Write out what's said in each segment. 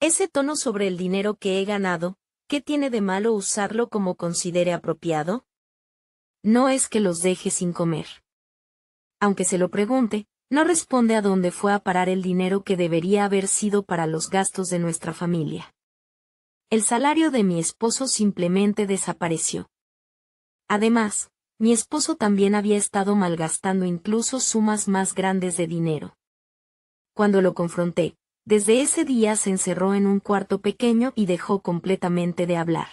Ese tono sobre el dinero que he ganado, ¿qué tiene de malo usarlo como considere apropiado? No es que los deje sin comer. Aunque se lo pregunte, no responde a dónde fue a parar el dinero que debería haber sido para los gastos de nuestra familia. El salario de mi esposo simplemente desapareció. Además, mi esposo también había estado malgastando incluso sumas más grandes de dinero. Cuando lo confronté, desde ese día se encerró en un cuarto pequeño y dejó completamente de hablar.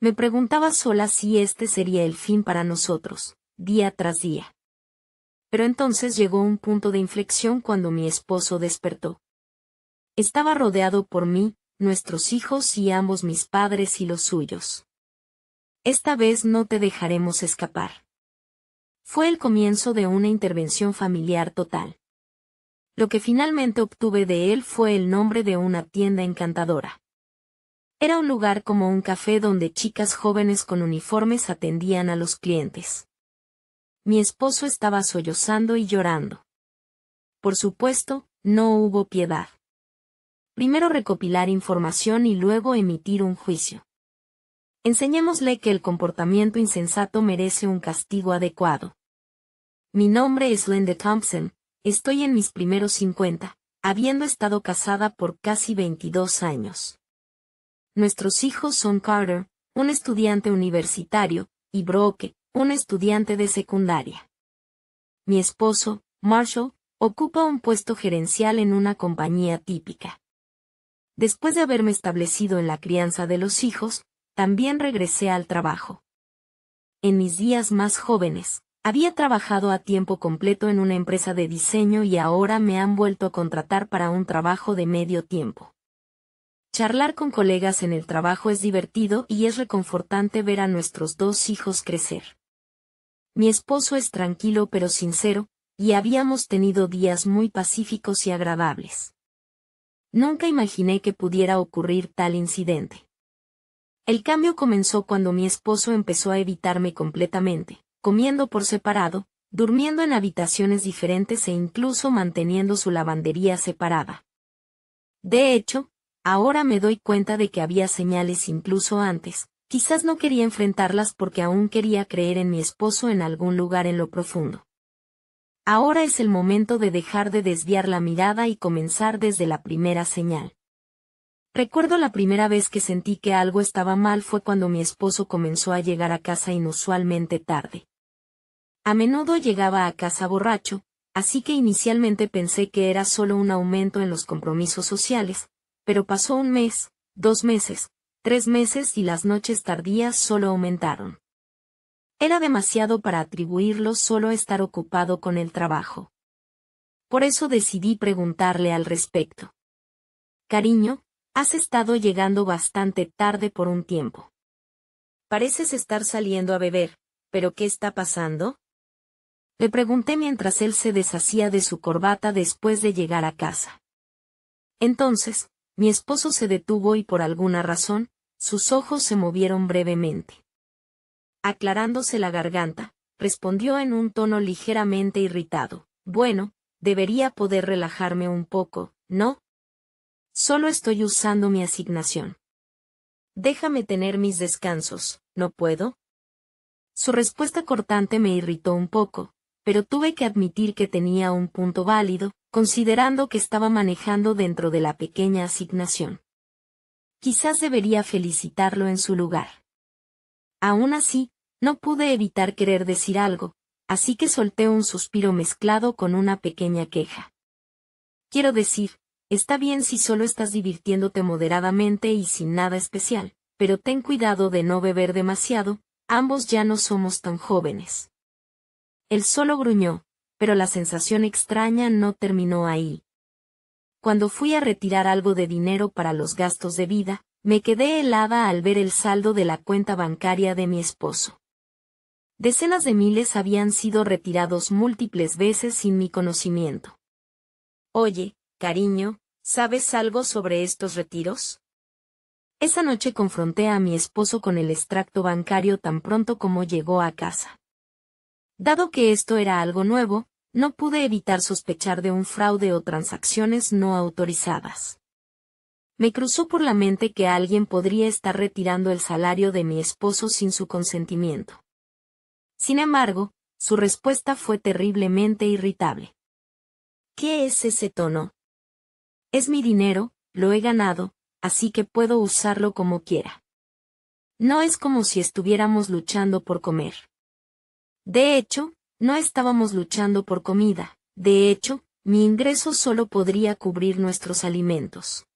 Me preguntaba sola si este sería el fin para nosotros, día tras día. Pero entonces llegó un punto de inflexión cuando mi esposo despertó. Estaba rodeado por mí, nuestros hijos y ambos mis padres y los suyos. Esta vez no te dejaremos escapar. Fue el comienzo de una intervención familiar total lo que finalmente obtuve de él fue el nombre de una tienda encantadora. Era un lugar como un café donde chicas jóvenes con uniformes atendían a los clientes. Mi esposo estaba sollozando y llorando. Por supuesto, no hubo piedad. Primero recopilar información y luego emitir un juicio. Enseñémosle que el comportamiento insensato merece un castigo adecuado. Mi nombre es Linda Thompson, Estoy en mis primeros 50, habiendo estado casada por casi 22 años. Nuestros hijos son Carter, un estudiante universitario, y Brooke, un estudiante de secundaria. Mi esposo, Marshall, ocupa un puesto gerencial en una compañía típica. Después de haberme establecido en la crianza de los hijos, también regresé al trabajo. En mis días más jóvenes, había trabajado a tiempo completo en una empresa de diseño y ahora me han vuelto a contratar para un trabajo de medio tiempo. Charlar con colegas en el trabajo es divertido y es reconfortante ver a nuestros dos hijos crecer. Mi esposo es tranquilo pero sincero, y habíamos tenido días muy pacíficos y agradables. Nunca imaginé que pudiera ocurrir tal incidente. El cambio comenzó cuando mi esposo empezó a evitarme completamente comiendo por separado, durmiendo en habitaciones diferentes e incluso manteniendo su lavandería separada. De hecho, ahora me doy cuenta de que había señales incluso antes, quizás no quería enfrentarlas porque aún quería creer en mi esposo en algún lugar en lo profundo. Ahora es el momento de dejar de desviar la mirada y comenzar desde la primera señal. Recuerdo la primera vez que sentí que algo estaba mal fue cuando mi esposo comenzó a llegar a casa inusualmente tarde. A menudo llegaba a casa borracho, así que inicialmente pensé que era solo un aumento en los compromisos sociales, pero pasó un mes, dos meses, tres meses y las noches tardías solo aumentaron. Era demasiado para atribuirlo solo a estar ocupado con el trabajo. Por eso decidí preguntarle al respecto. Cariño, has estado llegando bastante tarde por un tiempo. Pareces estar saliendo a beber, pero ¿qué está pasando? Le pregunté mientras él se deshacía de su corbata después de llegar a casa. Entonces, mi esposo se detuvo y por alguna razón, sus ojos se movieron brevemente. Aclarándose la garganta, respondió en un tono ligeramente irritado. Bueno, debería poder relajarme un poco, ¿no? Solo estoy usando mi asignación. Déjame tener mis descansos, ¿no puedo? Su respuesta cortante me irritó un poco, pero tuve que admitir que tenía un punto válido, considerando que estaba manejando dentro de la pequeña asignación. Quizás debería felicitarlo en su lugar. Aún así, no pude evitar querer decir algo, así que solté un suspiro mezclado con una pequeña queja. Quiero decir, está bien si solo estás divirtiéndote moderadamente y sin nada especial, pero ten cuidado de no beber demasiado, ambos ya no somos tan jóvenes. Él solo gruñó, pero la sensación extraña no terminó ahí. Cuando fui a retirar algo de dinero para los gastos de vida, me quedé helada al ver el saldo de la cuenta bancaria de mi esposo. Decenas de miles habían sido retirados múltiples veces sin mi conocimiento. Oye, cariño, ¿sabes algo sobre estos retiros? Esa noche confronté a mi esposo con el extracto bancario tan pronto como llegó a casa. Dado que esto era algo nuevo, no pude evitar sospechar de un fraude o transacciones no autorizadas. Me cruzó por la mente que alguien podría estar retirando el salario de mi esposo sin su consentimiento. Sin embargo, su respuesta fue terriblemente irritable. ¿Qué es ese tono? Es mi dinero, lo he ganado, así que puedo usarlo como quiera. No es como si estuviéramos luchando por comer. De hecho, no estábamos luchando por comida, de hecho, mi ingreso solo podría cubrir nuestros alimentos.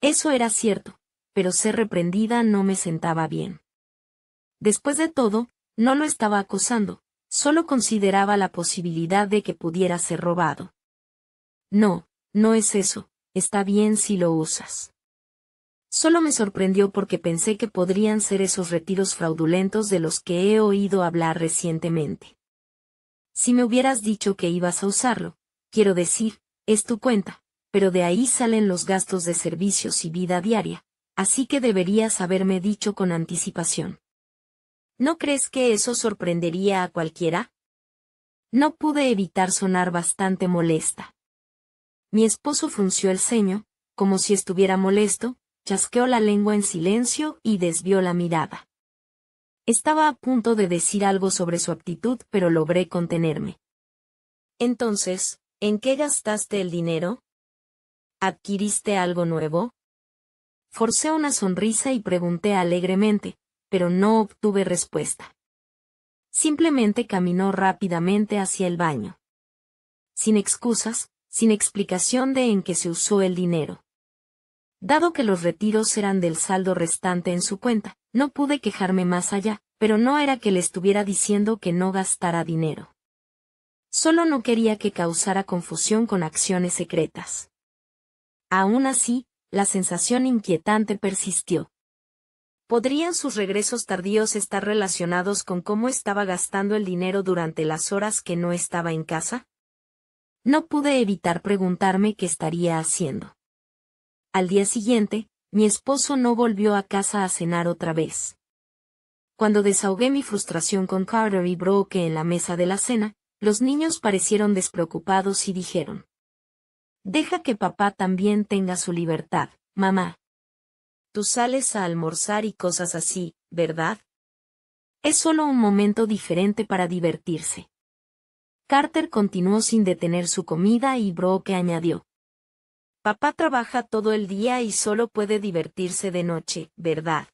Eso era cierto, pero ser reprendida no me sentaba bien. Después de todo, no lo estaba acosando, solo consideraba la posibilidad de que pudiera ser robado. No, no es eso, está bien si lo usas. Solo me sorprendió porque pensé que podrían ser esos retiros fraudulentos de los que he oído hablar recientemente. Si me hubieras dicho que ibas a usarlo, quiero decir, es tu cuenta, pero de ahí salen los gastos de servicios y vida diaria, así que deberías haberme dicho con anticipación. ¿No crees que eso sorprendería a cualquiera? No pude evitar sonar bastante molesta. Mi esposo frunció el ceño, como si estuviera molesto, chasqueó la lengua en silencio y desvió la mirada. Estaba a punto de decir algo sobre su actitud, pero logré contenerme. Entonces, ¿en qué gastaste el dinero? ¿Adquiriste algo nuevo? Forcé una sonrisa y pregunté alegremente, pero no obtuve respuesta. Simplemente caminó rápidamente hacia el baño. Sin excusas, sin explicación de en qué se usó el dinero. Dado que los retiros eran del saldo restante en su cuenta, no pude quejarme más allá, pero no era que le estuviera diciendo que no gastara dinero. Solo no quería que causara confusión con acciones secretas. Aún así, la sensación inquietante persistió. ¿Podrían sus regresos tardíos estar relacionados con cómo estaba gastando el dinero durante las horas que no estaba en casa? No pude evitar preguntarme qué estaría haciendo. Al día siguiente, mi esposo no volvió a casa a cenar otra vez. Cuando desahogué mi frustración con Carter y Broke en la mesa de la cena, los niños parecieron despreocupados y dijeron. Deja que papá también tenga su libertad, mamá. Tú sales a almorzar y cosas así, ¿verdad? Es solo un momento diferente para divertirse. Carter continuó sin detener su comida y Broke añadió. Papá trabaja todo el día y solo puede divertirse de noche, ¿verdad?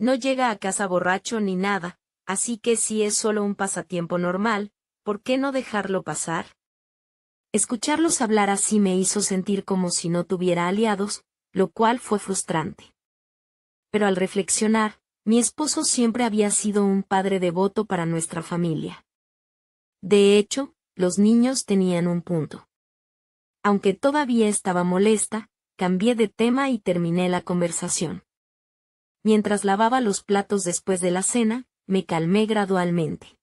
No llega a casa borracho ni nada, así que si es solo un pasatiempo normal, ¿por qué no dejarlo pasar? Escucharlos hablar así me hizo sentir como si no tuviera aliados, lo cual fue frustrante. Pero al reflexionar, mi esposo siempre había sido un padre devoto para nuestra familia. De hecho, los niños tenían un punto. Aunque todavía estaba molesta, cambié de tema y terminé la conversación. Mientras lavaba los platos después de la cena, me calmé gradualmente.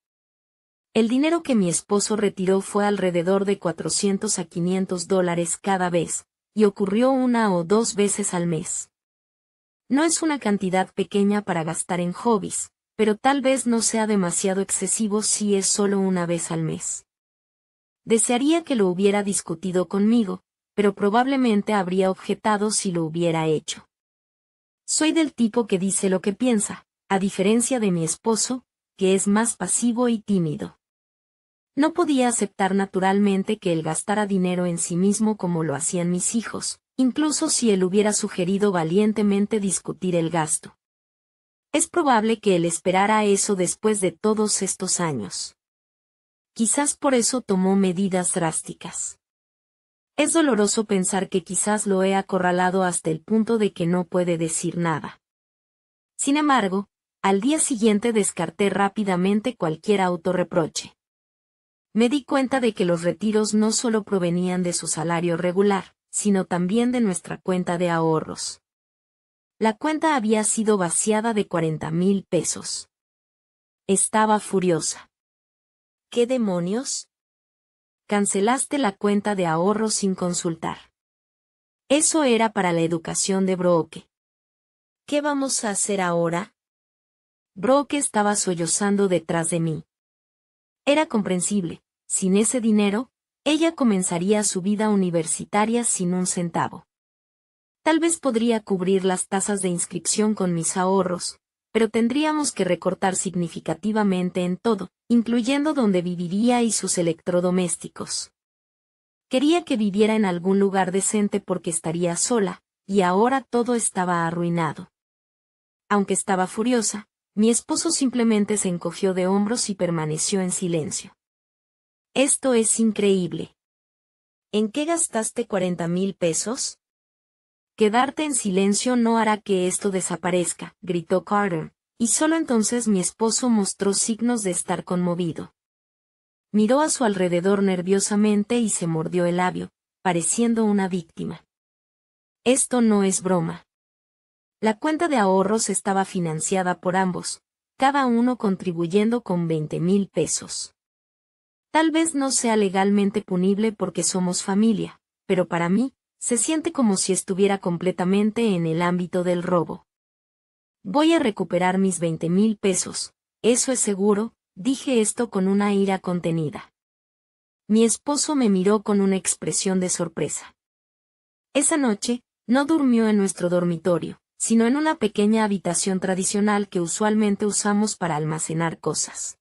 El dinero que mi esposo retiró fue alrededor de 400 a 500 dólares cada vez, y ocurrió una o dos veces al mes. No es una cantidad pequeña para gastar en hobbies, pero tal vez no sea demasiado excesivo si es solo una vez al mes. Desearía que lo hubiera discutido conmigo, pero probablemente habría objetado si lo hubiera hecho. Soy del tipo que dice lo que piensa, a diferencia de mi esposo, que es más pasivo y tímido. No podía aceptar naturalmente que él gastara dinero en sí mismo como lo hacían mis hijos, incluso si él hubiera sugerido valientemente discutir el gasto. Es probable que él esperara eso después de todos estos años. Quizás por eso tomó medidas drásticas. Es doloroso pensar que quizás lo he acorralado hasta el punto de que no puede decir nada. Sin embargo, al día siguiente descarté rápidamente cualquier autorreproche. Me di cuenta de que los retiros no solo provenían de su salario regular, sino también de nuestra cuenta de ahorros. La cuenta había sido vaciada de cuarenta mil pesos. Estaba furiosa. ¿Qué demonios? Cancelaste la cuenta de ahorro sin consultar. Eso era para la educación de Brooke. ¿Qué vamos a hacer ahora? Brooke estaba sollozando detrás de mí. Era comprensible, sin ese dinero, ella comenzaría su vida universitaria sin un centavo. Tal vez podría cubrir las tasas de inscripción con mis ahorros, pero tendríamos que recortar significativamente en todo, incluyendo donde viviría y sus electrodomésticos. Quería que viviera en algún lugar decente porque estaría sola, y ahora todo estaba arruinado. Aunque estaba furiosa, mi esposo simplemente se encogió de hombros y permaneció en silencio. Esto es increíble. ¿En qué gastaste cuarenta mil pesos? Quedarte en silencio no hará que esto desaparezca, gritó Carter, y solo entonces mi esposo mostró signos de estar conmovido. Miró a su alrededor nerviosamente y se mordió el labio, pareciendo una víctima. Esto no es broma. La cuenta de ahorros estaba financiada por ambos, cada uno contribuyendo con 20 mil pesos. Tal vez no sea legalmente punible porque somos familia, pero para mí, se siente como si estuviera completamente en el ámbito del robo. Voy a recuperar mis 20 mil pesos, eso es seguro, dije esto con una ira contenida. Mi esposo me miró con una expresión de sorpresa. Esa noche, no durmió en nuestro dormitorio, sino en una pequeña habitación tradicional que usualmente usamos para almacenar cosas.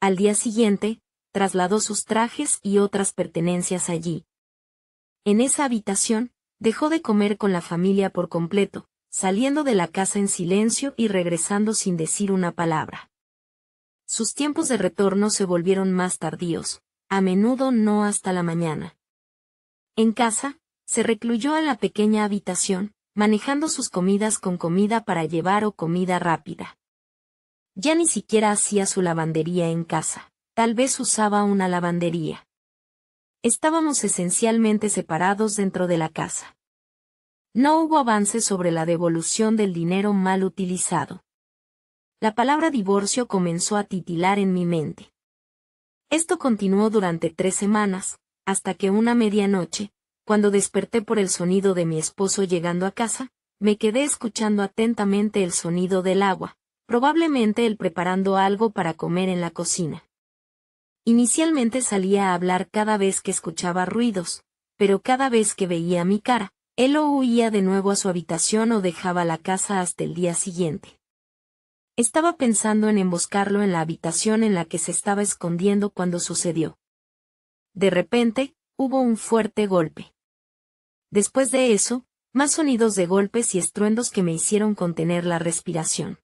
Al día siguiente, trasladó sus trajes y otras pertenencias allí, en esa habitación, dejó de comer con la familia por completo, saliendo de la casa en silencio y regresando sin decir una palabra. Sus tiempos de retorno se volvieron más tardíos, a menudo no hasta la mañana. En casa, se recluyó a la pequeña habitación, manejando sus comidas con comida para llevar o comida rápida. Ya ni siquiera hacía su lavandería en casa, tal vez usaba una lavandería estábamos esencialmente separados dentro de la casa. No hubo avance sobre la devolución del dinero mal utilizado. La palabra divorcio comenzó a titilar en mi mente. Esto continuó durante tres semanas, hasta que una medianoche, cuando desperté por el sonido de mi esposo llegando a casa, me quedé escuchando atentamente el sonido del agua, probablemente él preparando algo para comer en la cocina. Inicialmente salía a hablar cada vez que escuchaba ruidos, pero cada vez que veía mi cara, él o huía de nuevo a su habitación o dejaba la casa hasta el día siguiente. Estaba pensando en emboscarlo en la habitación en la que se estaba escondiendo cuando sucedió. De repente, hubo un fuerte golpe. Después de eso, más sonidos de golpes y estruendos que me hicieron contener la respiración.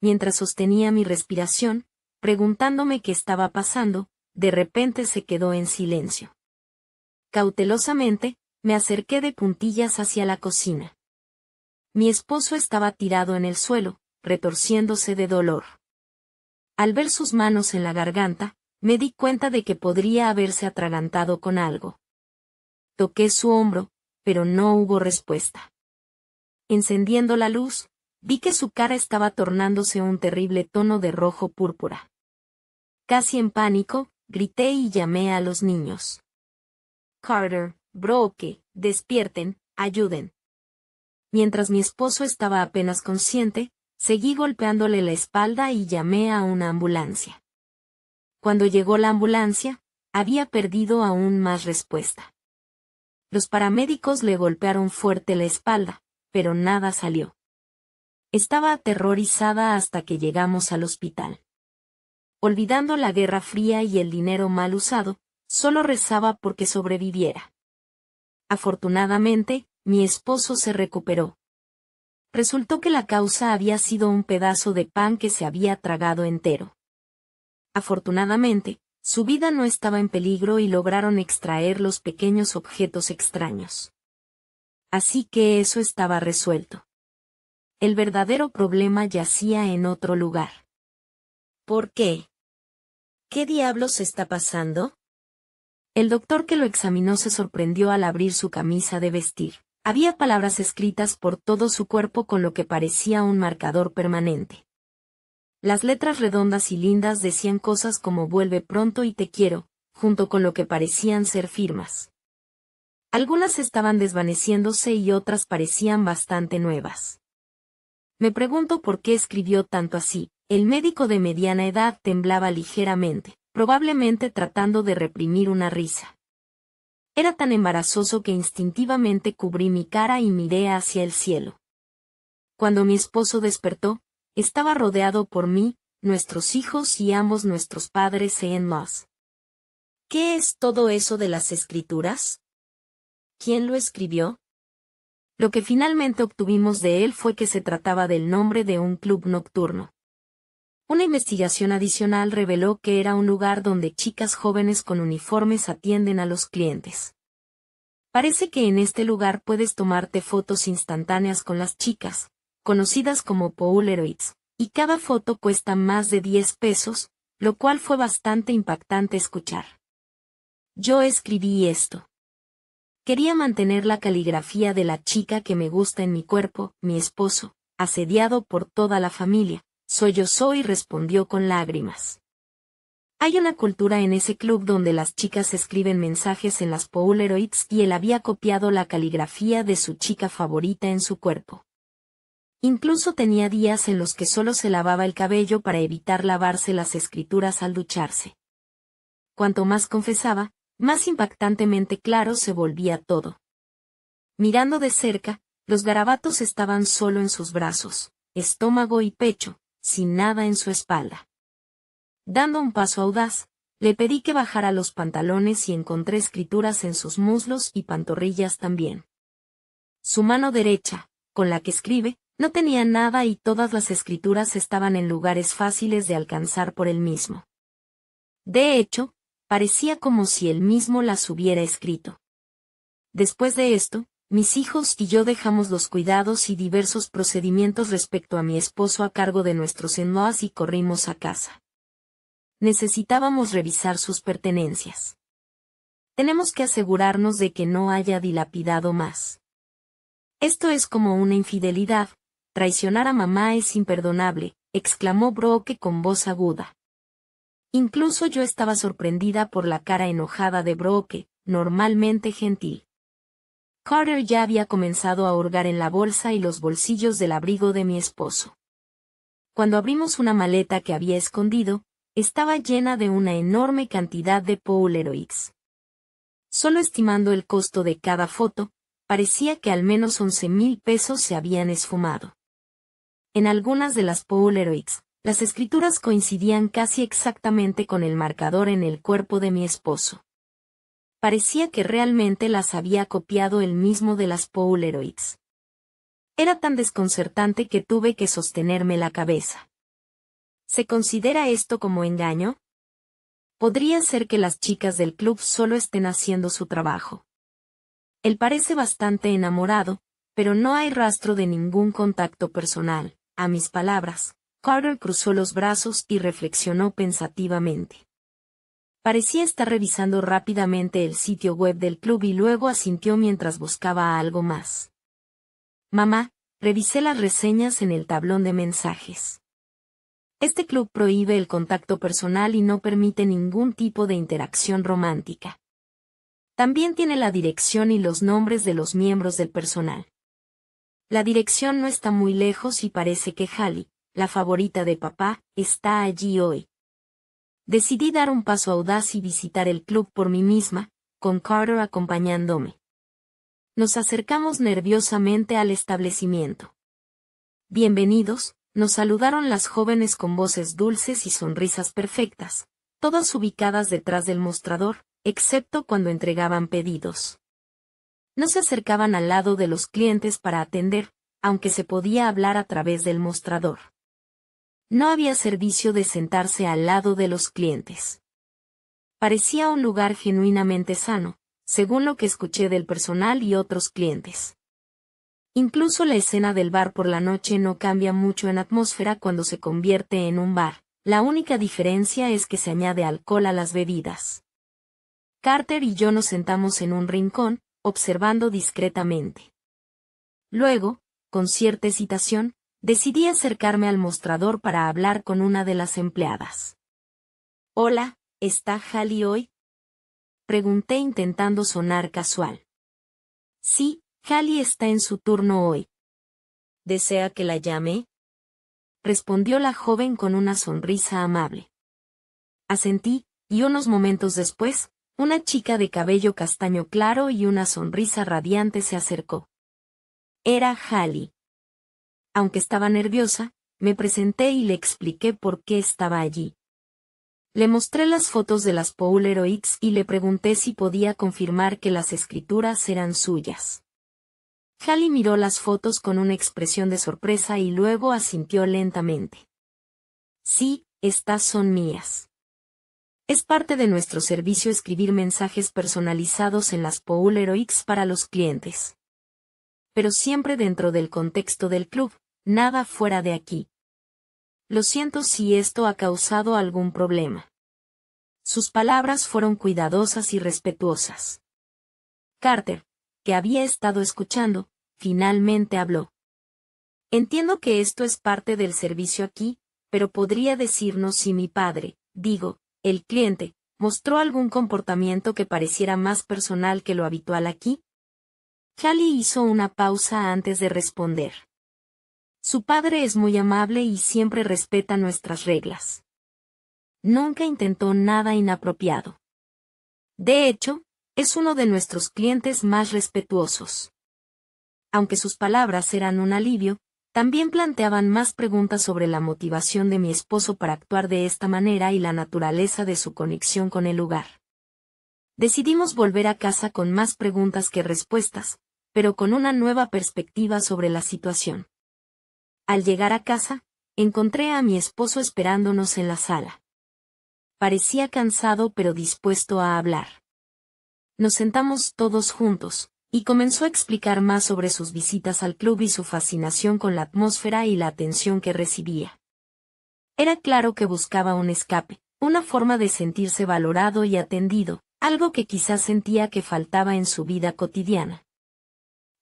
Mientras sostenía mi respiración, preguntándome qué estaba pasando, de repente se quedó en silencio. Cautelosamente, me acerqué de puntillas hacia la cocina. Mi esposo estaba tirado en el suelo, retorciéndose de dolor. Al ver sus manos en la garganta, me di cuenta de que podría haberse atragantado con algo. Toqué su hombro, pero no hubo respuesta. Encendiendo la luz, vi que su cara estaba tornándose un terrible tono de rojo púrpura. Casi en pánico, grité y llamé a los niños. Carter, Broke, despierten, ayuden. Mientras mi esposo estaba apenas consciente, seguí golpeándole la espalda y llamé a una ambulancia. Cuando llegó la ambulancia, había perdido aún más respuesta. Los paramédicos le golpearon fuerte la espalda, pero nada salió. Estaba aterrorizada hasta que llegamos al hospital. Olvidando la Guerra Fría y el dinero mal usado, solo rezaba porque sobreviviera. Afortunadamente, mi esposo se recuperó. Resultó que la causa había sido un pedazo de pan que se había tragado entero. Afortunadamente, su vida no estaba en peligro y lograron extraer los pequeños objetos extraños. Así que eso estaba resuelto. El verdadero problema yacía en otro lugar. ¿Por qué? ¿Qué diablos está pasando? El doctor que lo examinó se sorprendió al abrir su camisa de vestir. Había palabras escritas por todo su cuerpo con lo que parecía un marcador permanente. Las letras redondas y lindas decían cosas como vuelve pronto y te quiero, junto con lo que parecían ser firmas. Algunas estaban desvaneciéndose y otras parecían bastante nuevas. Me pregunto por qué escribió tanto así. El médico de mediana edad temblaba ligeramente, probablemente tratando de reprimir una risa. Era tan embarazoso que instintivamente cubrí mi cara y miré hacia el cielo. Cuando mi esposo despertó, estaba rodeado por mí, nuestros hijos y ambos nuestros padres en más. ¿Qué es todo eso de las escrituras? ¿Quién lo escribió? Lo que finalmente obtuvimos de él fue que se trataba del nombre de un club nocturno. Una investigación adicional reveló que era un lugar donde chicas jóvenes con uniformes atienden a los clientes. Parece que en este lugar puedes tomarte fotos instantáneas con las chicas, conocidas como poleroids, y cada foto cuesta más de 10 pesos, lo cual fue bastante impactante escuchar. Yo escribí esto. Quería mantener la caligrafía de la chica que me gusta en mi cuerpo, mi esposo, asediado por toda la familia, sollozó y respondió con lágrimas. Hay una cultura en ese club donde las chicas escriben mensajes en las Polaroids y él había copiado la caligrafía de su chica favorita en su cuerpo. Incluso tenía días en los que solo se lavaba el cabello para evitar lavarse las escrituras al ducharse. Cuanto más confesaba, más impactantemente claro se volvía todo. Mirando de cerca, los garabatos estaban solo en sus brazos, estómago y pecho, sin nada en su espalda. Dando un paso audaz, le pedí que bajara los pantalones y encontré escrituras en sus muslos y pantorrillas también. Su mano derecha, con la que escribe, no tenía nada y todas las escrituras estaban en lugares fáciles de alcanzar por él mismo. De hecho, Parecía como si él mismo las hubiera escrito. Después de esto, mis hijos y yo dejamos los cuidados y diversos procedimientos respecto a mi esposo a cargo de nuestros enloas y corrimos a casa. Necesitábamos revisar sus pertenencias. Tenemos que asegurarnos de que no haya dilapidado más. Esto es como una infidelidad, traicionar a mamá es imperdonable, exclamó Broke con voz aguda. Incluso yo estaba sorprendida por la cara enojada de Broke, normalmente gentil. Carter ya había comenzado a hurgar en la bolsa y los bolsillos del abrigo de mi esposo. Cuando abrimos una maleta que había escondido, estaba llena de una enorme cantidad de Polaroids. Solo estimando el costo de cada foto, parecía que al menos once mil pesos se habían esfumado. En algunas de las Polaroids, las escrituras coincidían casi exactamente con el marcador en el cuerpo de mi esposo. Parecía que realmente las había copiado el mismo de las Polaroids. Era tan desconcertante que tuve que sostenerme la cabeza. ¿Se considera esto como engaño? Podría ser que las chicas del club solo estén haciendo su trabajo. Él parece bastante enamorado, pero no hay rastro de ningún contacto personal, a mis palabras. Carter cruzó los brazos y reflexionó pensativamente. Parecía estar revisando rápidamente el sitio web del club y luego asintió mientras buscaba algo más. Mamá, revisé las reseñas en el tablón de mensajes. Este club prohíbe el contacto personal y no permite ningún tipo de interacción romántica. También tiene la dirección y los nombres de los miembros del personal. La dirección no está muy lejos y parece que Halley, la favorita de papá, está allí hoy. Decidí dar un paso audaz y visitar el club por mí misma, con Carter acompañándome. Nos acercamos nerviosamente al establecimiento. Bienvenidos, nos saludaron las jóvenes con voces dulces y sonrisas perfectas, todas ubicadas detrás del mostrador, excepto cuando entregaban pedidos. No se acercaban al lado de los clientes para atender, aunque se podía hablar a través del mostrador. No había servicio de sentarse al lado de los clientes. Parecía un lugar genuinamente sano, según lo que escuché del personal y otros clientes. Incluso la escena del bar por la noche no cambia mucho en atmósfera cuando se convierte en un bar, la única diferencia es que se añade alcohol a las bebidas. Carter y yo nos sentamos en un rincón, observando discretamente. Luego, con cierta excitación, Decidí acercarme al mostrador para hablar con una de las empleadas. Hola, ¿está Halley hoy? Pregunté intentando sonar casual. Sí, Halley está en su turno hoy. ¿Desea que la llame? Respondió la joven con una sonrisa amable. Asentí, y unos momentos después, una chica de cabello castaño claro y una sonrisa radiante se acercó. Era Halley aunque estaba nerviosa, me presenté y le expliqué por qué estaba allí. Le mostré las fotos de las X y le pregunté si podía confirmar que las escrituras eran suyas. Halley miró las fotos con una expresión de sorpresa y luego asintió lentamente. Sí, estas son mías. Es parte de nuestro servicio escribir mensajes personalizados en las X para los clientes. Pero siempre dentro del contexto del club, Nada fuera de aquí. Lo siento si esto ha causado algún problema. Sus palabras fueron cuidadosas y respetuosas. Carter, que había estado escuchando, finalmente habló. Entiendo que esto es parte del servicio aquí, pero podría decirnos si mi padre, digo, el cliente, mostró algún comportamiento que pareciera más personal que lo habitual aquí. Charlie hizo una pausa antes de responder. Su padre es muy amable y siempre respeta nuestras reglas. Nunca intentó nada inapropiado. De hecho, es uno de nuestros clientes más respetuosos. Aunque sus palabras eran un alivio, también planteaban más preguntas sobre la motivación de mi esposo para actuar de esta manera y la naturaleza de su conexión con el lugar. Decidimos volver a casa con más preguntas que respuestas, pero con una nueva perspectiva sobre la situación. Al llegar a casa, encontré a mi esposo esperándonos en la sala. Parecía cansado pero dispuesto a hablar. Nos sentamos todos juntos, y comenzó a explicar más sobre sus visitas al club y su fascinación con la atmósfera y la atención que recibía. Era claro que buscaba un escape, una forma de sentirse valorado y atendido, algo que quizás sentía que faltaba en su vida cotidiana.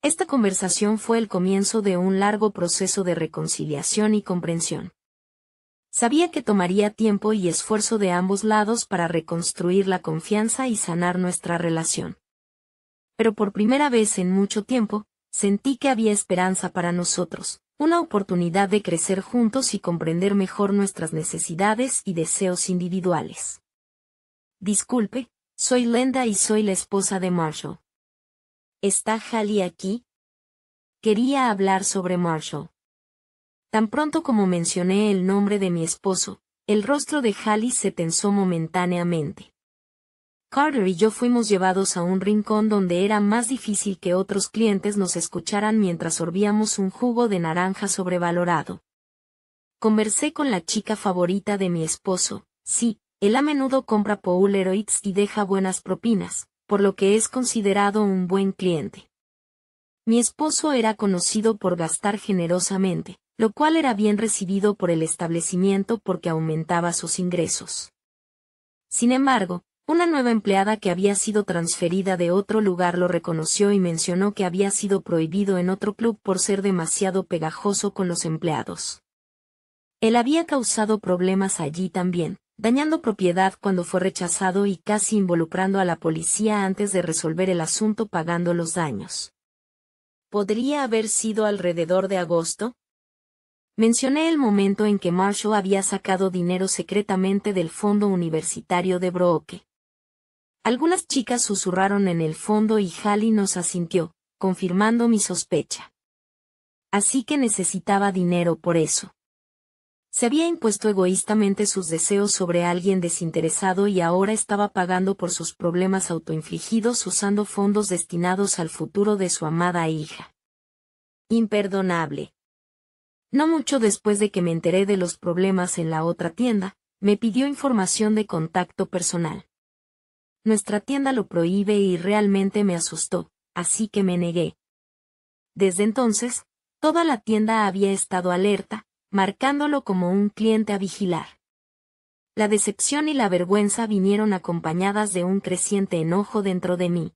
Esta conversación fue el comienzo de un largo proceso de reconciliación y comprensión. Sabía que tomaría tiempo y esfuerzo de ambos lados para reconstruir la confianza y sanar nuestra relación. Pero por primera vez en mucho tiempo, sentí que había esperanza para nosotros, una oportunidad de crecer juntos y comprender mejor nuestras necesidades y deseos individuales. Disculpe, soy Lenda y soy la esposa de Marshall. ¿Está Halley aquí? Quería hablar sobre Marshall. Tan pronto como mencioné el nombre de mi esposo, el rostro de Halley se tensó momentáneamente. Carter y yo fuimos llevados a un rincón donde era más difícil que otros clientes nos escucharan mientras sorbíamos un jugo de naranja sobrevalorado. Conversé con la chica favorita de mi esposo, sí, él a menudo compra Polaroids y deja buenas propinas, por lo que es considerado un buen cliente. Mi esposo era conocido por gastar generosamente, lo cual era bien recibido por el establecimiento porque aumentaba sus ingresos. Sin embargo, una nueva empleada que había sido transferida de otro lugar lo reconoció y mencionó que había sido prohibido en otro club por ser demasiado pegajoso con los empleados. Él había causado problemas allí también, dañando propiedad cuando fue rechazado y casi involucrando a la policía antes de resolver el asunto pagando los daños. Podría haber sido alrededor de agosto. Mencioné el momento en que Marshall había sacado dinero secretamente del fondo universitario de Brooke. Algunas chicas susurraron en el fondo y Halley nos asintió, confirmando mi sospecha. Así que necesitaba dinero por eso. Se había impuesto egoístamente sus deseos sobre alguien desinteresado y ahora estaba pagando por sus problemas autoinfligidos usando fondos destinados al futuro de su amada hija. Imperdonable. No mucho después de que me enteré de los problemas en la otra tienda, me pidió información de contacto personal. Nuestra tienda lo prohíbe y realmente me asustó, así que me negué. Desde entonces, toda la tienda había estado alerta, marcándolo como un cliente a vigilar. La decepción y la vergüenza vinieron acompañadas de un creciente enojo dentro de mí.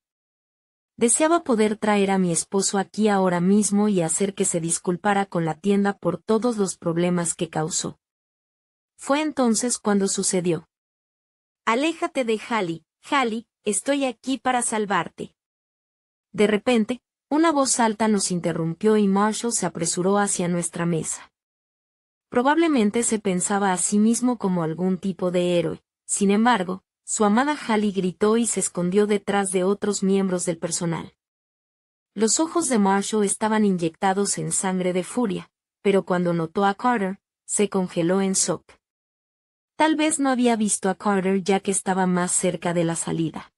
Deseaba poder traer a mi esposo aquí ahora mismo y hacer que se disculpara con la tienda por todos los problemas que causó. Fue entonces cuando sucedió. Aléjate de Halley, Halley, estoy aquí para salvarte. De repente, una voz alta nos interrumpió y Marshall se apresuró hacia nuestra mesa. Probablemente se pensaba a sí mismo como algún tipo de héroe. Sin embargo, su amada Halley gritó y se escondió detrás de otros miembros del personal. Los ojos de Marshall estaban inyectados en sangre de furia, pero cuando notó a Carter, se congeló en shock. Tal vez no había visto a Carter ya que estaba más cerca de la salida.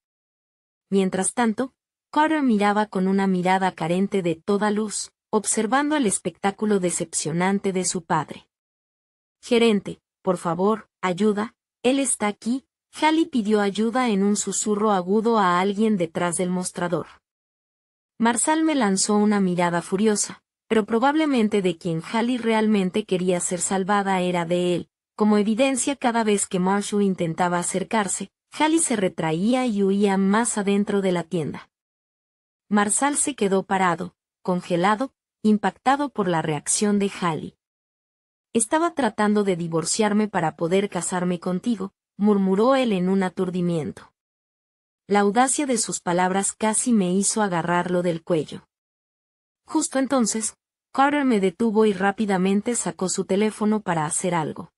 Mientras tanto, Carter miraba con una mirada carente de toda luz, observando el espectáculo decepcionante de su padre. Gerente, por favor, ayuda, él está aquí. Halley pidió ayuda en un susurro agudo a alguien detrás del mostrador. Marsal me lanzó una mirada furiosa, pero probablemente de quien Halley realmente quería ser salvada era de él. Como evidencia cada vez que Marshall intentaba acercarse, Halley se retraía y huía más adentro de la tienda. Marsal se quedó parado, congelado, impactado por la reacción de Halley. Estaba tratando de divorciarme para poder casarme contigo, murmuró él en un aturdimiento. La audacia de sus palabras casi me hizo agarrarlo del cuello. Justo entonces, Carter me detuvo y rápidamente sacó su teléfono para hacer algo.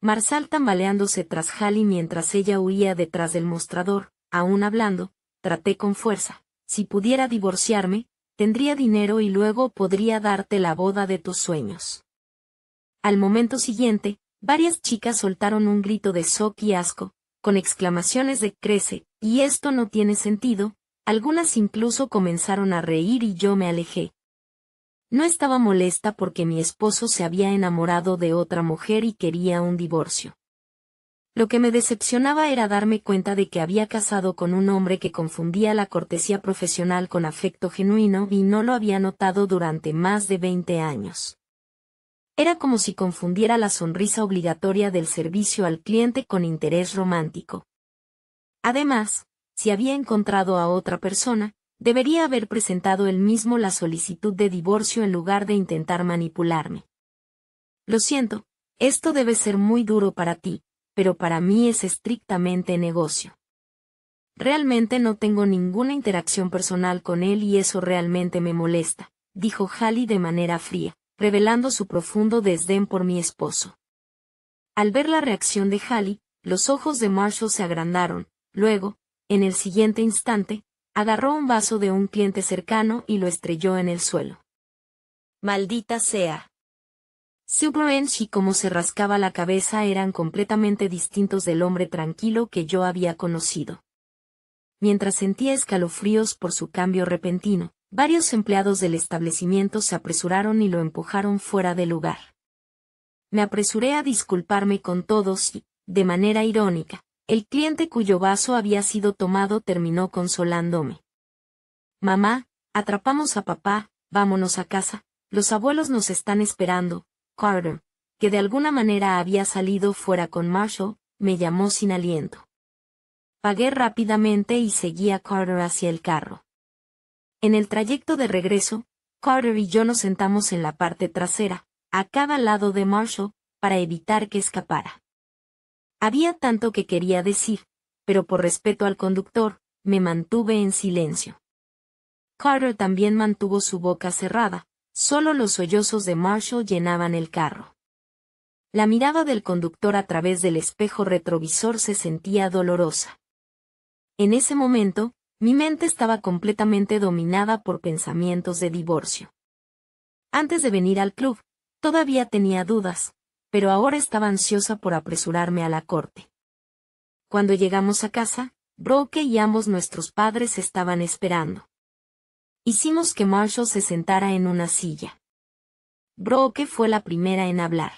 Marsal tambaleándose tras Halley mientras ella huía detrás del mostrador, aún hablando, traté con fuerza. Si pudiera divorciarme, tendría dinero y luego podría darte la boda de tus sueños. Al momento siguiente, varias chicas soltaron un grito de shock y asco, con exclamaciones de crece, y esto no tiene sentido, algunas incluso comenzaron a reír y yo me alejé. No estaba molesta porque mi esposo se había enamorado de otra mujer y quería un divorcio. Lo que me decepcionaba era darme cuenta de que había casado con un hombre que confundía la cortesía profesional con afecto genuino y no lo había notado durante más de veinte años. Era como si confundiera la sonrisa obligatoria del servicio al cliente con interés romántico. Además, si había encontrado a otra persona, debería haber presentado él mismo la solicitud de divorcio en lugar de intentar manipularme. Lo siento, esto debe ser muy duro para ti, pero para mí es estrictamente negocio. Realmente no tengo ninguna interacción personal con él y eso realmente me molesta, dijo Halley de manera fría revelando su profundo desdén por mi esposo. Al ver la reacción de Halley, los ojos de Marshall se agrandaron, luego, en el siguiente instante, agarró un vaso de un cliente cercano y lo estrelló en el suelo. ¡Maldita sea! Silverenge y cómo se rascaba la cabeza eran completamente distintos del hombre tranquilo que yo había conocido. Mientras sentía escalofríos por su cambio repentino, Varios empleados del establecimiento se apresuraron y lo empujaron fuera del lugar. Me apresuré a disculparme con todos y, de manera irónica, el cliente cuyo vaso había sido tomado terminó consolándome. Mamá, atrapamos a papá, vámonos a casa, los abuelos nos están esperando, Carter, que de alguna manera había salido fuera con Marshall, me llamó sin aliento. Pagué rápidamente y seguí a Carter hacia el carro. En el trayecto de regreso, Carter y yo nos sentamos en la parte trasera, a cada lado de Marshall, para evitar que escapara. Había tanto que quería decir, pero por respeto al conductor, me mantuve en silencio. Carter también mantuvo su boca cerrada, solo los sollozos de Marshall llenaban el carro. La mirada del conductor a través del espejo retrovisor se sentía dolorosa. En ese momento, mi mente estaba completamente dominada por pensamientos de divorcio. Antes de venir al club, todavía tenía dudas, pero ahora estaba ansiosa por apresurarme a la corte. Cuando llegamos a casa, Broke y ambos nuestros padres estaban esperando. Hicimos que Marshall se sentara en una silla. Broke fue la primera en hablar.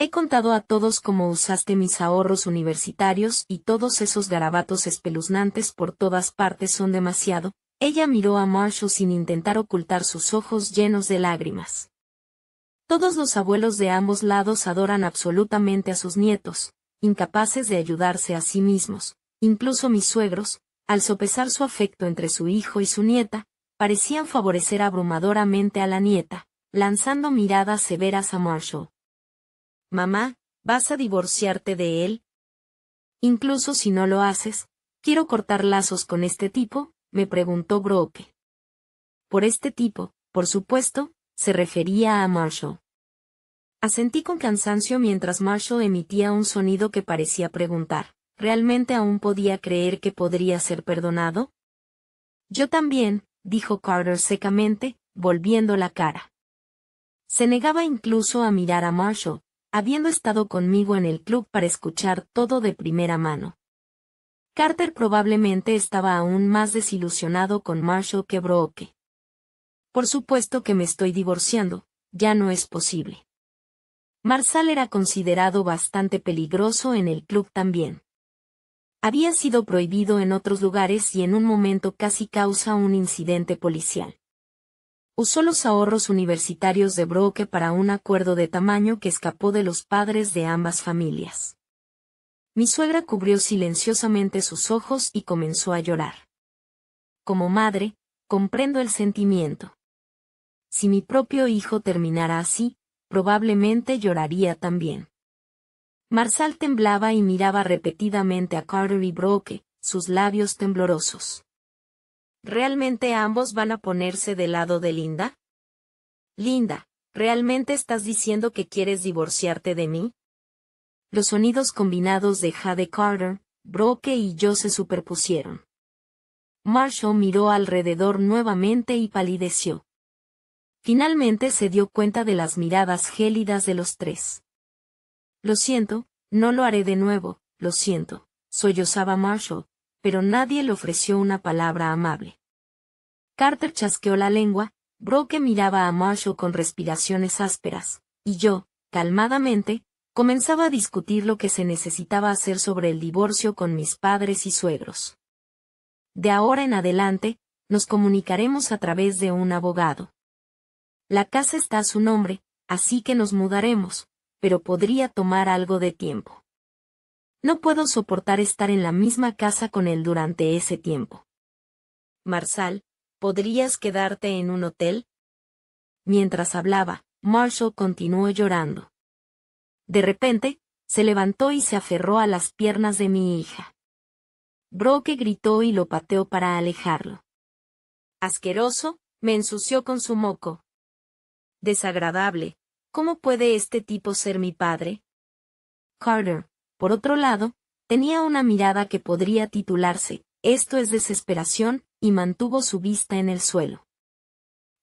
He contado a todos cómo usaste mis ahorros universitarios y todos esos garabatos espeluznantes por todas partes son demasiado. Ella miró a Marshall sin intentar ocultar sus ojos llenos de lágrimas. Todos los abuelos de ambos lados adoran absolutamente a sus nietos, incapaces de ayudarse a sí mismos, incluso mis suegros, al sopesar su afecto entre su hijo y su nieta, parecían favorecer abrumadoramente a la nieta, lanzando miradas severas a Marshall. Mamá, ¿vas a divorciarte de él? Incluso si no lo haces, quiero cortar lazos con este tipo, me preguntó Grope. Por este tipo, por supuesto, se refería a Marshall. Asentí con cansancio mientras Marshall emitía un sonido que parecía preguntar, ¿realmente aún podía creer que podría ser perdonado? Yo también, dijo Carter secamente, volviendo la cara. Se negaba incluso a mirar a Marshall, habiendo estado conmigo en el club para escuchar todo de primera mano. Carter probablemente estaba aún más desilusionado con Marshall que Brooke. Por supuesto que me estoy divorciando, ya no es posible. Marshall era considerado bastante peligroso en el club también. Había sido prohibido en otros lugares y en un momento casi causa un incidente policial usó los ahorros universitarios de Broke para un acuerdo de tamaño que escapó de los padres de ambas familias. Mi suegra cubrió silenciosamente sus ojos y comenzó a llorar. Como madre, comprendo el sentimiento. Si mi propio hijo terminara así, probablemente lloraría también. Marsal temblaba y miraba repetidamente a Carter y Broke, sus labios temblorosos. ¿Realmente ambos van a ponerse del lado de Linda? Linda, ¿realmente estás diciendo que quieres divorciarte de mí? Los sonidos combinados de Jade Carter, Broke y yo se superpusieron. Marshall miró alrededor nuevamente y palideció. Finalmente se dio cuenta de las miradas gélidas de los tres. Lo siento, no lo haré de nuevo, lo siento, sollozaba Marshall, pero nadie le ofreció una palabra amable. Carter chasqueó la lengua, Broke miraba a Marshall con respiraciones ásperas, y yo, calmadamente, comenzaba a discutir lo que se necesitaba hacer sobre el divorcio con mis padres y suegros. De ahora en adelante, nos comunicaremos a través de un abogado. La casa está a su nombre, así que nos mudaremos, pero podría tomar algo de tiempo. No puedo soportar estar en la misma casa con él durante ese tiempo. Marsal, ¿podrías quedarte en un hotel? Mientras hablaba, Marshall continuó llorando. De repente, se levantó y se aferró a las piernas de mi hija. Broke gritó y lo pateó para alejarlo. Asqueroso, me ensució con su moco. Desagradable, ¿cómo puede este tipo ser mi padre? Carter, por otro lado, tenía una mirada que podría titularse, esto es desesperación, y mantuvo su vista en el suelo.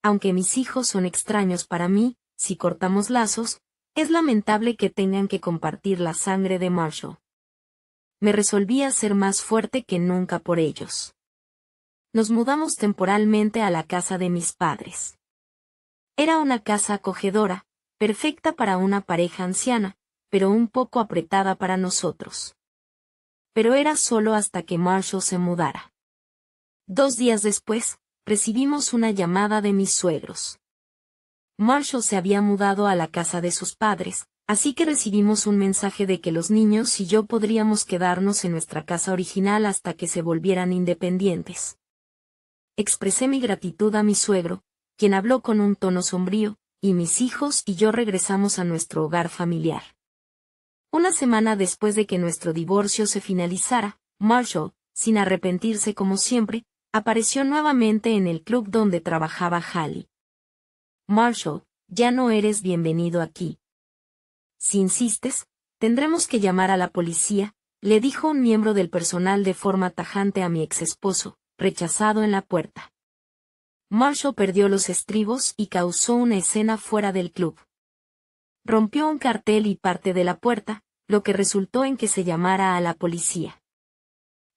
Aunque mis hijos son extraños para mí, si cortamos lazos, es lamentable que tengan que compartir la sangre de Marshall. Me resolví a ser más fuerte que nunca por ellos. Nos mudamos temporalmente a la casa de mis padres. Era una casa acogedora, perfecta para una pareja anciana, pero un poco apretada para nosotros. Pero era solo hasta que Marshall se mudara. Dos días después, recibimos una llamada de mis suegros. Marshall se había mudado a la casa de sus padres, así que recibimos un mensaje de que los niños y yo podríamos quedarnos en nuestra casa original hasta que se volvieran independientes. Expresé mi gratitud a mi suegro, quien habló con un tono sombrío, y mis hijos y yo regresamos a nuestro hogar familiar. Una semana después de que nuestro divorcio se finalizara, Marshall, sin arrepentirse como siempre, apareció nuevamente en el club donde trabajaba Halley. Marshall, ya no eres bienvenido aquí. Si insistes, tendremos que llamar a la policía, le dijo un miembro del personal de forma tajante a mi ex esposo, rechazado en la puerta. Marshall perdió los estribos y causó una escena fuera del club. Rompió un cartel y parte de la puerta, lo que resultó en que se llamara a la policía.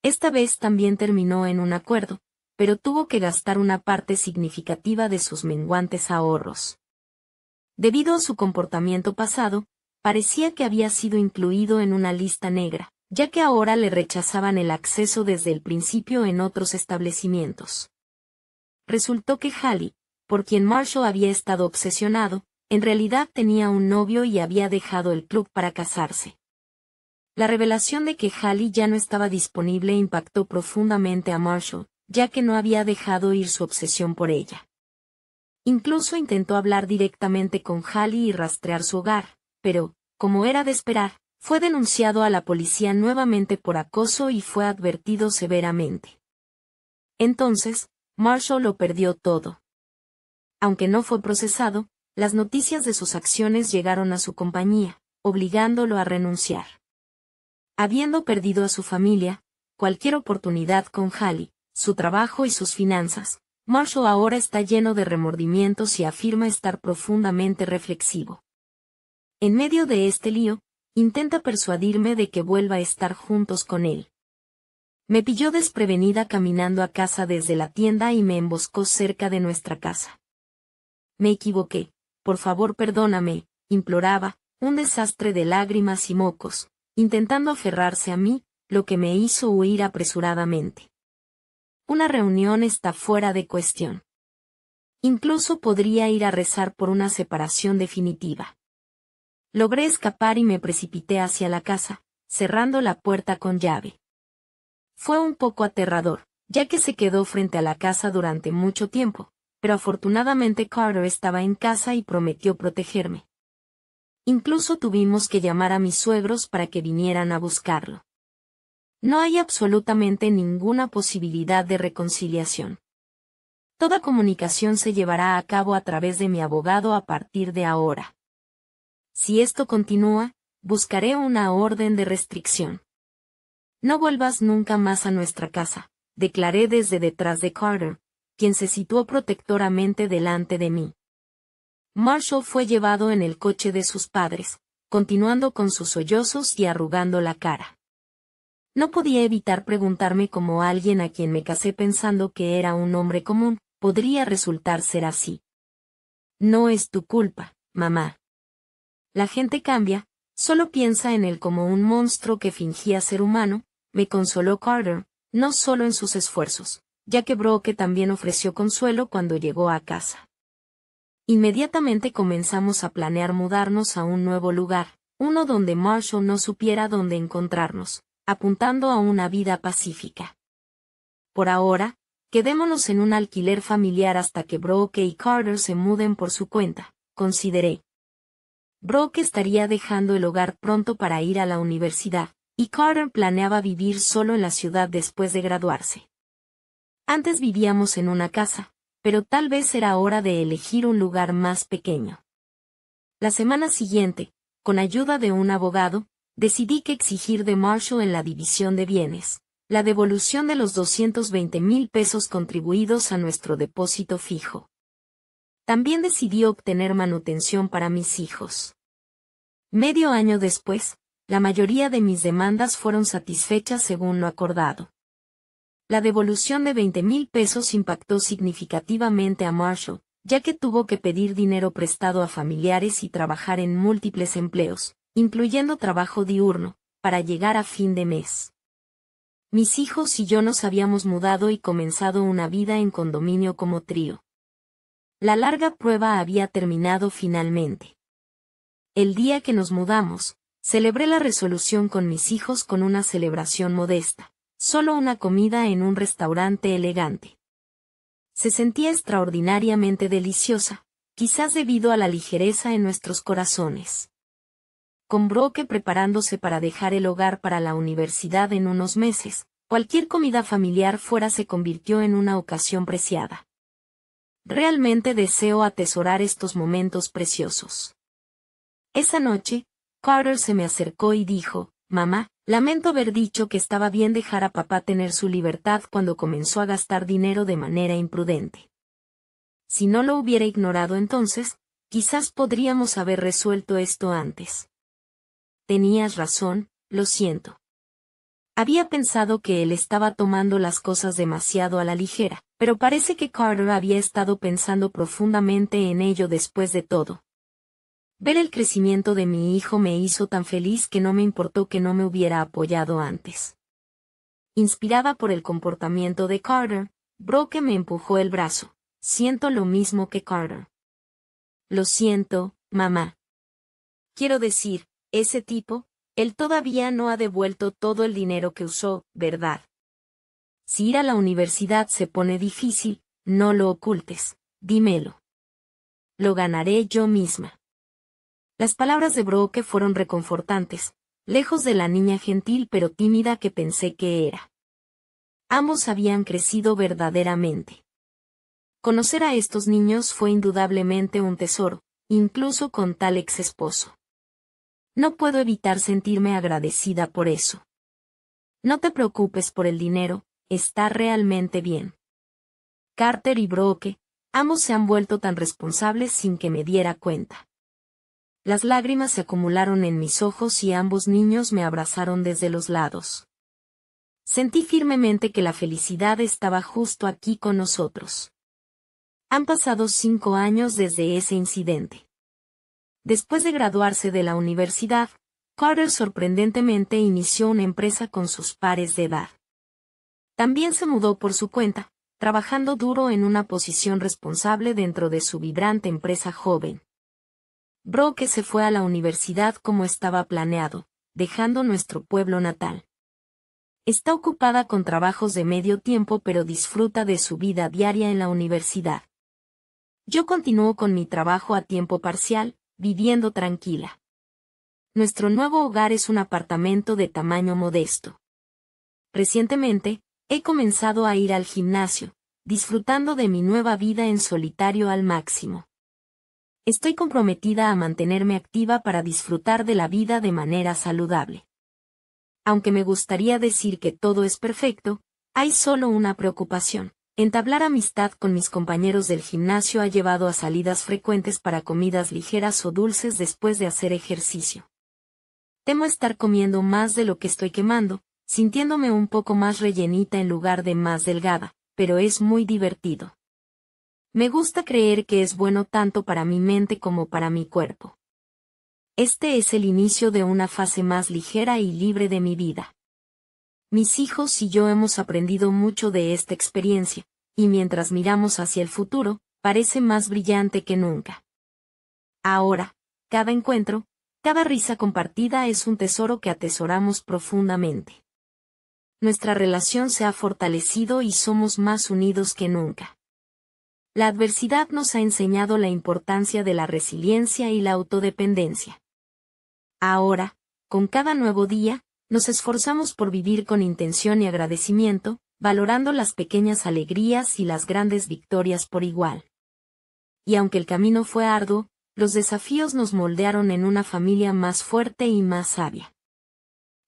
Esta vez también terminó en un acuerdo, pero tuvo que gastar una parte significativa de sus menguantes ahorros. Debido a su comportamiento pasado, parecía que había sido incluido en una lista negra, ya que ahora le rechazaban el acceso desde el principio en otros establecimientos. Resultó que Halley, por quien Marshall había estado obsesionado, en realidad tenía un novio y había dejado el club para casarse. La revelación de que Halley ya no estaba disponible impactó profundamente a Marshall, ya que no había dejado ir su obsesión por ella. Incluso intentó hablar directamente con Halley y rastrear su hogar, pero, como era de esperar, fue denunciado a la policía nuevamente por acoso y fue advertido severamente. Entonces, Marshall lo perdió todo. Aunque no fue procesado, las noticias de sus acciones llegaron a su compañía, obligándolo a renunciar. Habiendo perdido a su familia, cualquier oportunidad con Halley, su trabajo y sus finanzas, Marshall ahora está lleno de remordimientos y afirma estar profundamente reflexivo. En medio de este lío, intenta persuadirme de que vuelva a estar juntos con él. Me pilló desprevenida caminando a casa desde la tienda y me emboscó cerca de nuestra casa. Me equivoqué por favor perdóname, imploraba, un desastre de lágrimas y mocos, intentando aferrarse a mí, lo que me hizo huir apresuradamente. Una reunión está fuera de cuestión. Incluso podría ir a rezar por una separación definitiva. Logré escapar y me precipité hacia la casa, cerrando la puerta con llave. Fue un poco aterrador, ya que se quedó frente a la casa durante mucho tiempo, pero afortunadamente Carter estaba en casa y prometió protegerme. Incluso tuvimos que llamar a mis suegros para que vinieran a buscarlo. No hay absolutamente ninguna posibilidad de reconciliación. Toda comunicación se llevará a cabo a través de mi abogado a partir de ahora. Si esto continúa, buscaré una orden de restricción. No vuelvas nunca más a nuestra casa, declaré desde detrás de Carter, quien se situó protectoramente delante de mí. Marshall fue llevado en el coche de sus padres, continuando con sus sollozos y arrugando la cara. No podía evitar preguntarme cómo alguien a quien me casé pensando que era un hombre común, podría resultar ser así. No es tu culpa, mamá. La gente cambia, solo piensa en él como un monstruo que fingía ser humano, me consoló Carter, no solo en sus esfuerzos, ya que Broke también ofreció consuelo cuando llegó a casa. Inmediatamente comenzamos a planear mudarnos a un nuevo lugar, uno donde Marshall no supiera dónde encontrarnos, apuntando a una vida pacífica. Por ahora, quedémonos en un alquiler familiar hasta que Broke y Carter se muden por su cuenta, consideré. Broke estaría dejando el hogar pronto para ir a la universidad, y Carter planeaba vivir solo en la ciudad después de graduarse. Antes vivíamos en una casa, pero tal vez era hora de elegir un lugar más pequeño. La semana siguiente, con ayuda de un abogado, decidí que exigir de Marshall en la división de bienes, la devolución de los 220 mil pesos contribuidos a nuestro depósito fijo. También decidí obtener manutención para mis hijos. Medio año después, la mayoría de mis demandas fueron satisfechas según lo acordado. La devolución de 20 mil pesos impactó significativamente a Marshall, ya que tuvo que pedir dinero prestado a familiares y trabajar en múltiples empleos, incluyendo trabajo diurno, para llegar a fin de mes. Mis hijos y yo nos habíamos mudado y comenzado una vida en condominio como trío. La larga prueba había terminado finalmente. El día que nos mudamos, celebré la resolución con mis hijos con una celebración modesta solo una comida en un restaurante elegante. Se sentía extraordinariamente deliciosa, quizás debido a la ligereza en nuestros corazones. Con que preparándose para dejar el hogar para la universidad en unos meses, cualquier comida familiar fuera se convirtió en una ocasión preciada. Realmente deseo atesorar estos momentos preciosos. Esa noche, Carter se me acercó y dijo, Mamá, Lamento haber dicho que estaba bien dejar a papá tener su libertad cuando comenzó a gastar dinero de manera imprudente. Si no lo hubiera ignorado entonces, quizás podríamos haber resuelto esto antes. Tenías razón, lo siento. Había pensado que él estaba tomando las cosas demasiado a la ligera, pero parece que Carter había estado pensando profundamente en ello después de todo. Ver el crecimiento de mi hijo me hizo tan feliz que no me importó que no me hubiera apoyado antes. Inspirada por el comportamiento de Carter, Broke me empujó el brazo. Siento lo mismo que Carter. Lo siento, mamá. Quiero decir, ese tipo, él todavía no ha devuelto todo el dinero que usó, ¿verdad? Si ir a la universidad se pone difícil, no lo ocultes, dímelo. Lo ganaré yo misma. Las palabras de Broque fueron reconfortantes, lejos de la niña gentil pero tímida que pensé que era. Ambos habían crecido verdaderamente. Conocer a estos niños fue indudablemente un tesoro, incluso con tal ex esposo. No puedo evitar sentirme agradecida por eso. No te preocupes por el dinero, está realmente bien. Carter y Broke, ambos se han vuelto tan responsables sin que me diera cuenta. Las lágrimas se acumularon en mis ojos y ambos niños me abrazaron desde los lados. Sentí firmemente que la felicidad estaba justo aquí con nosotros. Han pasado cinco años desde ese incidente. Después de graduarse de la universidad, Carter sorprendentemente inició una empresa con sus pares de edad. También se mudó por su cuenta, trabajando duro en una posición responsable dentro de su vibrante empresa joven que se fue a la universidad como estaba planeado, dejando nuestro pueblo natal. Está ocupada con trabajos de medio tiempo pero disfruta de su vida diaria en la universidad. Yo continúo con mi trabajo a tiempo parcial, viviendo tranquila. Nuestro nuevo hogar es un apartamento de tamaño modesto. Recientemente, he comenzado a ir al gimnasio, disfrutando de mi nueva vida en solitario al máximo. Estoy comprometida a mantenerme activa para disfrutar de la vida de manera saludable. Aunque me gustaría decir que todo es perfecto, hay solo una preocupación. Entablar amistad con mis compañeros del gimnasio ha llevado a salidas frecuentes para comidas ligeras o dulces después de hacer ejercicio. Temo estar comiendo más de lo que estoy quemando, sintiéndome un poco más rellenita en lugar de más delgada, pero es muy divertido. Me gusta creer que es bueno tanto para mi mente como para mi cuerpo. Este es el inicio de una fase más ligera y libre de mi vida. Mis hijos y yo hemos aprendido mucho de esta experiencia, y mientras miramos hacia el futuro, parece más brillante que nunca. Ahora, cada encuentro, cada risa compartida es un tesoro que atesoramos profundamente. Nuestra relación se ha fortalecido y somos más unidos que nunca. La adversidad nos ha enseñado la importancia de la resiliencia y la autodependencia. Ahora, con cada nuevo día, nos esforzamos por vivir con intención y agradecimiento, valorando las pequeñas alegrías y las grandes victorias por igual. Y aunque el camino fue arduo, los desafíos nos moldearon en una familia más fuerte y más sabia.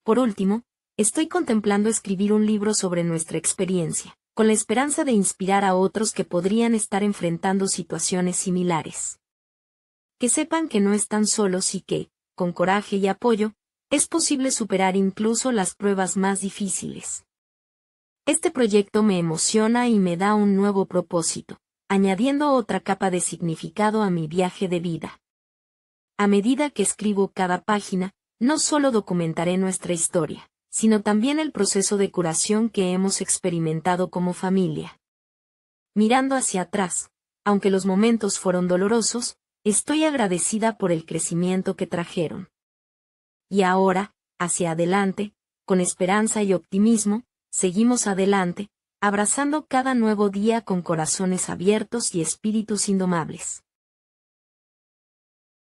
Por último, estoy contemplando escribir un libro sobre nuestra experiencia con la esperanza de inspirar a otros que podrían estar enfrentando situaciones similares. Que sepan que no están solos y que, con coraje y apoyo, es posible superar incluso las pruebas más difíciles. Este proyecto me emociona y me da un nuevo propósito, añadiendo otra capa de significado a mi viaje de vida. A medida que escribo cada página, no solo documentaré nuestra historia, sino también el proceso de curación que hemos experimentado como familia. Mirando hacia atrás, aunque los momentos fueron dolorosos, estoy agradecida por el crecimiento que trajeron. Y ahora, hacia adelante, con esperanza y optimismo, seguimos adelante, abrazando cada nuevo día con corazones abiertos y espíritus indomables.